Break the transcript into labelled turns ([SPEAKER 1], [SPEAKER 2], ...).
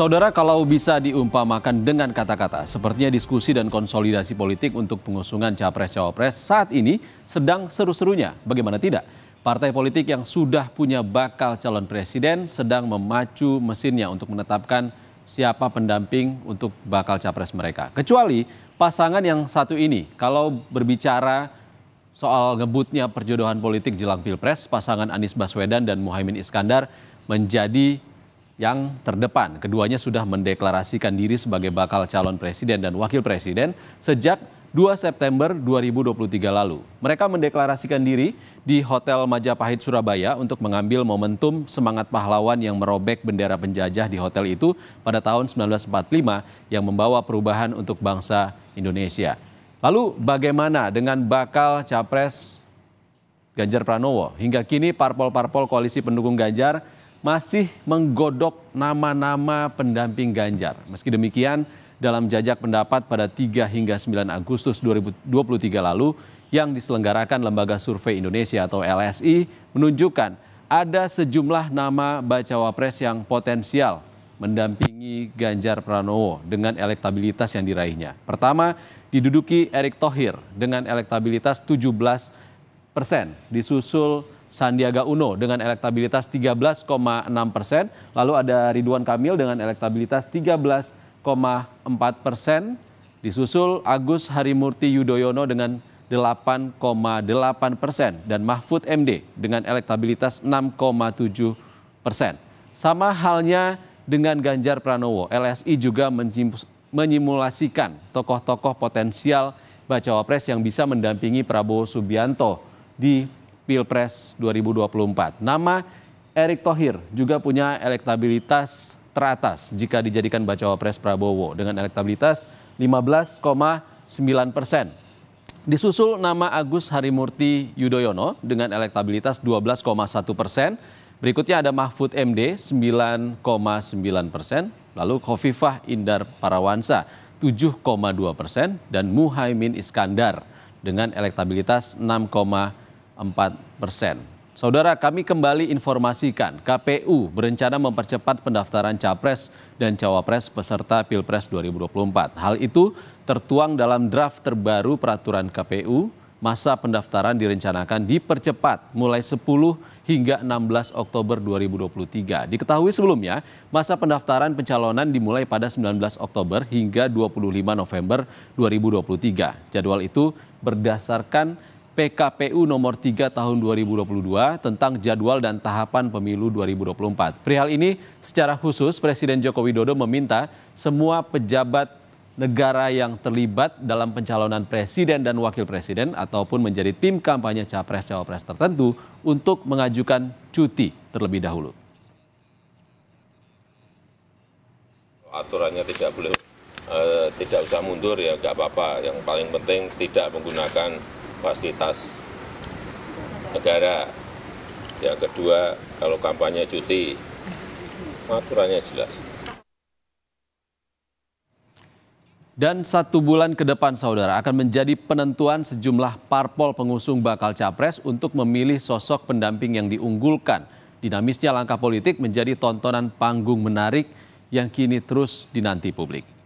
[SPEAKER 1] Saudara kalau bisa diumpamakan dengan kata-kata, sepertinya diskusi dan konsolidasi politik untuk pengusungan capres-cawapres saat ini sedang seru-serunya. Bagaimana tidak? Partai politik yang sudah punya bakal calon presiden sedang memacu mesinnya untuk menetapkan siapa pendamping untuk bakal capres mereka. Kecuali pasangan yang satu ini, kalau berbicara soal ngebutnya perjodohan politik jelang Pilpres, pasangan Anies Baswedan dan Muhaymin Iskandar menjadi yang terdepan. Keduanya sudah mendeklarasikan diri sebagai bakal calon presiden dan wakil presiden sejak 2 September 2023 lalu. Mereka mendeklarasikan diri di Hotel Majapahit Surabaya untuk mengambil momentum semangat pahlawan yang merobek bendera penjajah di hotel itu pada tahun 1945 yang membawa perubahan untuk bangsa Indonesia. Lalu bagaimana dengan bakal capres Ganjar Pranowo? Hingga kini parpol-parpol koalisi pendukung Ganjar masih menggodok nama-nama pendamping Ganjar. Meski demikian, dalam jajak pendapat pada 3 hingga 9 Agustus 2023 lalu yang diselenggarakan Lembaga Survei Indonesia atau LSI menunjukkan ada sejumlah nama bacawa pres yang potensial mendampingi Ganjar Pranowo dengan elektabilitas yang diraihnya. Pertama, diduduki Erick Thohir dengan elektabilitas 17 persen, disusul Sandiaga Uno dengan elektabilitas 13,6 persen. Lalu ada Ridwan Kamil dengan elektabilitas 13,4 persen. Disusul Agus Harimurti Yudhoyono dengan 8,8 persen dan Mahfud MD dengan elektabilitas 6,7 persen. Sama halnya dengan Ganjar Pranowo, LSI juga menyimulasikan tokoh-tokoh potensial bacawa pres yang bisa mendampingi Prabowo Subianto di Pilpres 2024. Nama Erick Thohir juga punya elektabilitas teratas jika dijadikan bacawa pres Prabowo dengan elektabilitas 15,9 persen. Disusul nama Agus Harimurti Yudhoyono dengan elektabilitas 12,1 persen. Berikutnya ada Mahfud MD 9,9 persen, lalu Kofifah Indar Parawansa 7,2 persen dan Muhaimin Iskandar dengan elektabilitas persen. Saudara, kami kembali informasikan KPU berencana mempercepat pendaftaran capres dan cawapres peserta Pilpres 2024. Hal itu tertuang dalam draft terbaru peraturan KPU. Masa pendaftaran direncanakan dipercepat mulai 10 hingga 16 Oktober 2023. Diketahui sebelumnya, masa pendaftaran pencalonan dimulai pada 19 Oktober hingga 25 November 2023. Jadwal itu berdasarkan PKPU nomor 3 tahun 2022 tentang jadwal dan tahapan pemilu 2024. Perihal ini secara khusus Presiden Joko Widodo meminta semua pejabat negara yang terlibat dalam pencalonan presiden dan wakil presiden ataupun menjadi tim kampanye capres-cawapres tertentu untuk mengajukan cuti terlebih dahulu. Aturannya tidak boleh eh, tidak usah mundur ya nggak apa-apa. Yang paling penting tidak menggunakan fasilitas negara. Yang kedua, kalau kampanye cuti, aturannya jelas. Dan satu bulan ke depan, saudara, akan menjadi penentuan sejumlah parpol pengusung bakal capres untuk memilih sosok pendamping yang diunggulkan. Dinamisnya langkah politik menjadi tontonan panggung menarik yang kini terus dinanti publik.